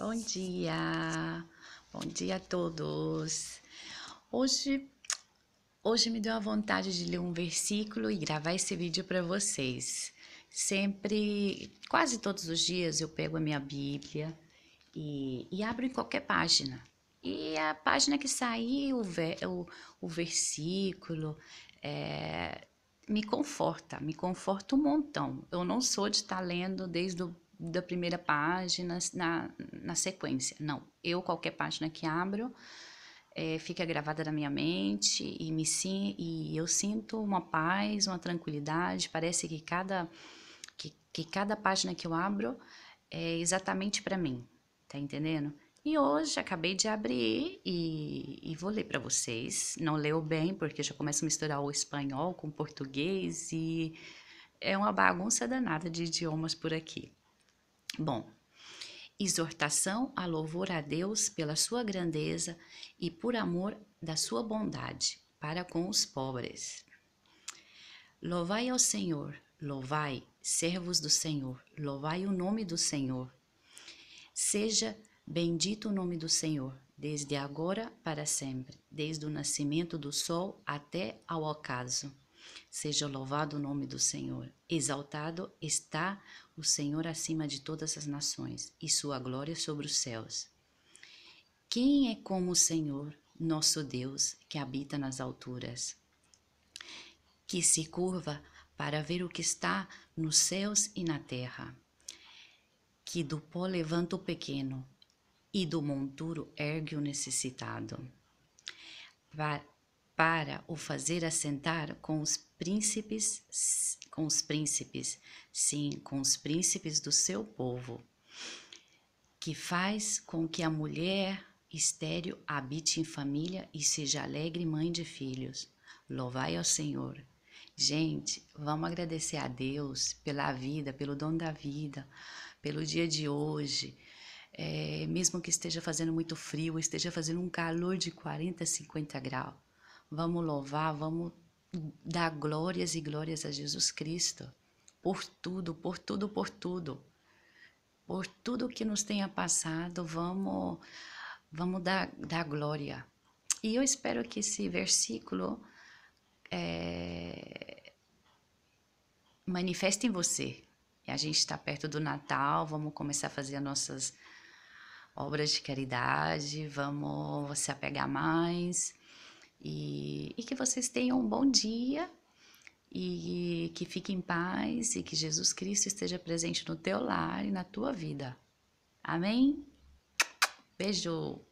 Bom dia, bom dia a todos. Hoje, hoje me deu a vontade de ler um versículo e gravar esse vídeo para vocês. Sempre, quase todos os dias, eu pego a minha Bíblia e, e abro em qualquer página. E a página que sair, o, ver, o, o versículo, é, me conforta, me conforta um montão. Eu não sou de estar tá lendo desde o da primeira página na, na sequência. Não, eu qualquer página que abro é, fica gravada na minha mente e me e eu sinto uma paz, uma tranquilidade. Parece que cada que, que cada página que eu abro é exatamente para mim, tá entendendo? E hoje acabei de abrir e, e vou ler para vocês. Não leu bem, porque já começo a misturar o espanhol com o português e é uma bagunça danada de idiomas por aqui. Bom, exortação a louvor a Deus pela sua grandeza e por amor da sua bondade para com os pobres. Louvai ao Senhor, louvai, servos do Senhor, louvai o nome do Senhor. Seja bendito o nome do Senhor, desde agora para sempre, desde o nascimento do sol até ao ocaso. Seja louvado o nome do Senhor. Exaltado está o Senhor acima de todas as nações, e sua glória sobre os céus. Quem é como o Senhor, nosso Deus, que habita nas alturas, que se curva para ver o que está nos céus e na terra, que do pó levanta o pequeno e do monturo ergue o necessitado, para o fazer assentar com os príncipes, com os príncipes, sim, com os príncipes do seu povo, que faz com que a mulher estéril habite em família e seja alegre mãe de filhos. Louvai ao Senhor. Gente, vamos agradecer a Deus pela vida, pelo dom da vida, pelo dia de hoje. É, mesmo que esteja fazendo muito frio, esteja fazendo um calor de 40, 50 graus vamos louvar, vamos dar glórias e glórias a Jesus Cristo por tudo, por tudo, por tudo. Por tudo que nos tenha passado, vamos, vamos dar, dar glória. E eu espero que esse versículo é, manifeste em você. E a gente está perto do Natal, vamos começar a fazer as nossas obras de caridade, vamos se apegar mais e, e que vocês tenham um bom dia e que fiquem em paz e que Jesus Cristo esteja presente no teu lar e na tua vida. Amém? Beijo!